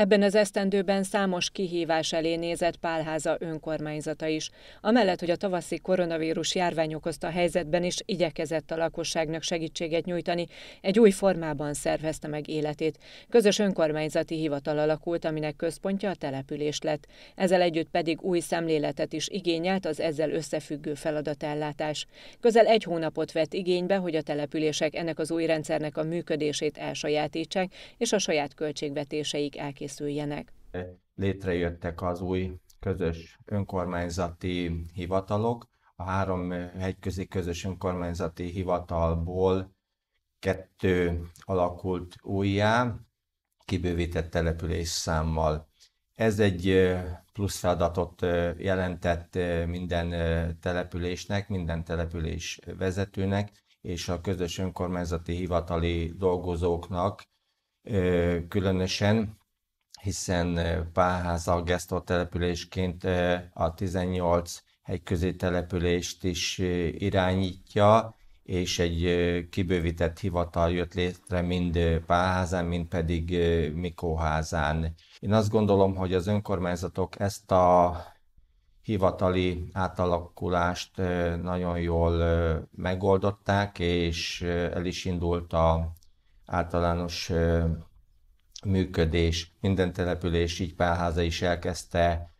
Ebben az esztendőben számos kihívás elé nézett Pálháza önkormányzata is. Amellett, hogy a tavaszi koronavírus járvány okozta helyzetben is igyekezett a lakosságnak segítséget nyújtani, egy új formában szervezte meg életét. Közös önkormányzati hivatal alakult, aminek központja a település lett. Ezzel együtt pedig új szemléletet is igényelt az ezzel összefüggő feladatellátás. Közel egy hónapot vett igénybe, hogy a települések ennek az új rendszernek a működését elsajátítsák, és a saját költségvetéseik elkészítsék készüljenek. Létrejöttek az új közös önkormányzati hivatalok. A három hegyközi közös önkormányzati hivatalból kettő alakult újjá, kibővített település számmal. Ez egy plusz feladatot jelentett minden településnek, minden település vezetőnek és a közös önkormányzati hivatali dolgozóknak különösen, hiszen Pálháza gestor településként a 18 hegyközi települést is irányítja, és egy kibővített hivatal jött létre mind Pálházán, mind pedig Mikóházán. Én azt gondolom, hogy az önkormányzatok ezt a hivatali átalakulást nagyon jól megoldották, és el is indult a általános működés. Minden település, így Pálháza is elkezdte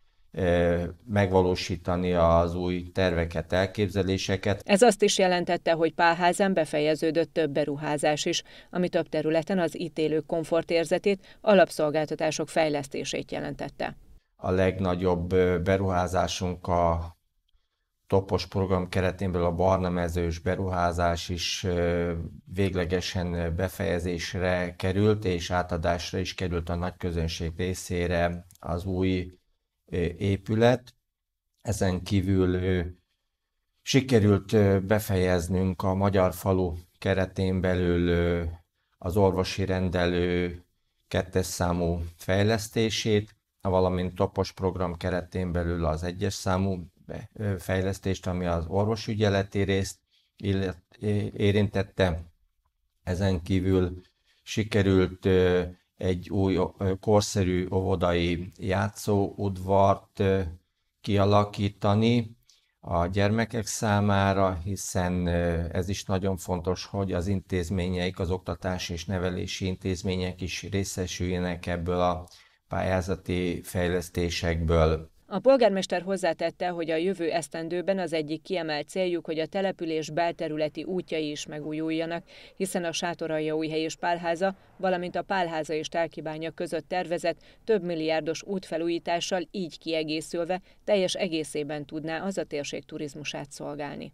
megvalósítani az új terveket, elképzeléseket. Ez azt is jelentette, hogy Pálházán befejeződött több beruházás is, ami több területen az itt élők komfortérzetét, alapszolgáltatások fejlesztését jelentette. A legnagyobb beruházásunk a topos program keretén belül a barna mezős beruházás is véglegesen befejezésre került, és átadásra is került a nagy közönség részére az új épület. Ezen kívül sikerült befejeznünk a Magyar Falu keretén belül az orvosi rendelő kettes számú fejlesztését, valamint topos program keretén belül az egyes számú fejlesztést, ami az orvosügyeleti részt illet, érintette. Ezen kívül sikerült egy új korszerű óvodai játszóudvart kialakítani a gyermekek számára, hiszen ez is nagyon fontos, hogy az intézményeik, az oktatás és nevelési intézmények is részesüljenek ebből a pályázati fejlesztésekből. A polgármester hozzátette, hogy a jövő esztendőben az egyik kiemelt céljuk, hogy a település belterületi útjai is megújuljanak, hiszen a új és Pálháza, valamint a Pálháza és Telkibánya között tervezett több milliárdos útfelújítással így kiegészülve teljes egészében tudná az a térség turizmusát szolgálni.